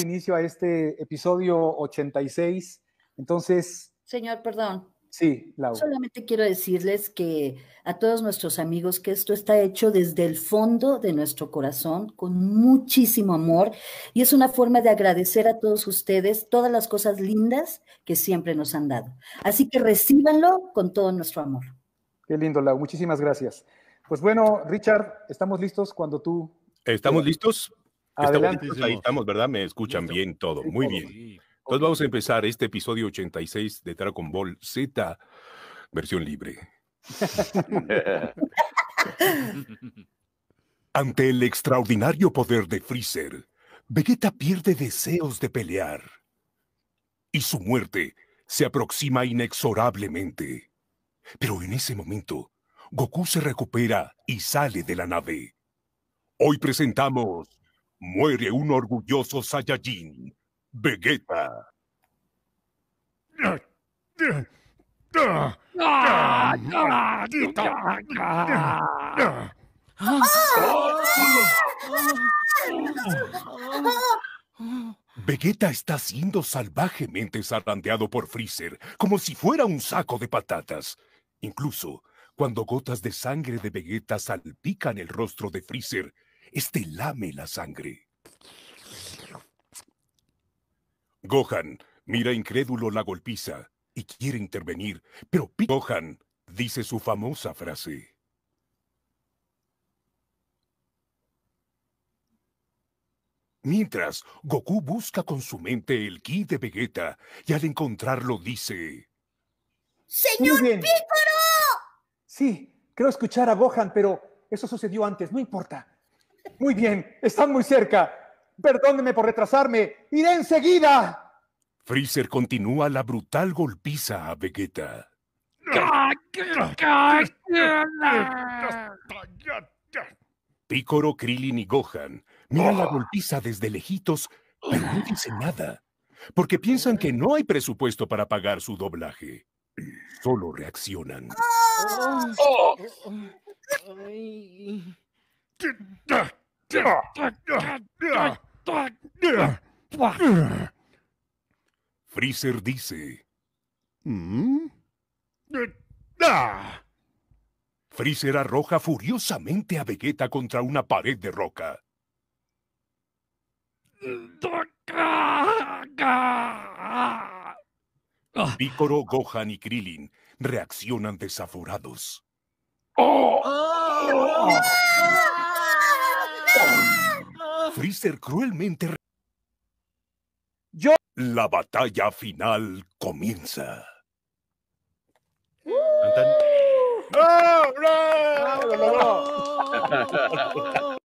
inicio a este episodio 86. Entonces... Señor, perdón. Sí, Laura. Solamente quiero decirles que a todos nuestros amigos que esto está hecho desde el fondo de nuestro corazón, con muchísimo amor, y es una forma de agradecer a todos ustedes todas las cosas lindas que siempre nos han dado. Así que recíbanlo con todo nuestro amor. Qué lindo, Laura. Muchísimas gracias. Pues bueno, Richard, estamos listos cuando tú... Estamos listos ahí estamos, ¿verdad? Me escuchan bien todo. Muy bien. Entonces vamos a empezar este episodio 86 de Dragon Ball Z, versión libre. Ante el extraordinario poder de Freezer, Vegeta pierde deseos de pelear y su muerte se aproxima inexorablemente. Pero en ese momento, Goku se recupera y sale de la nave. Hoy presentamos Muere un orgulloso Saiyajin, Vegeta. Vegeta está siendo salvajemente zarandeado por Freezer, como si fuera un saco de patatas. Incluso cuando gotas de sangre de Vegeta salpican el rostro de Freezer, este lame la sangre. Gohan mira incrédulo la golpiza y quiere intervenir, pero P Gohan dice su famosa frase. Mientras, Goku busca con su mente el ki de Vegeta y al encontrarlo dice... ¡Señor Piccolo! Sí, creo escuchar a Gohan, pero eso sucedió antes, no importa. Muy bien, están muy cerca. Perdónenme por retrasarme. Iré enseguida. Freezer continúa la brutal golpiza a Vegeta. Picoro, Krillin y Gohan miran la golpiza desde lejitos, pero no dicen nada, porque piensan que no hay presupuesto para pagar su doblaje. Solo reaccionan. Ah. Oh. Freezer dice. Mm. Freezer arroja furiosamente a Vegeta contra una pared de roca. Picoro, Gohan y Krillin reaccionan desaforados. Oh ser cruelmente... Yo... La batalla final comienza.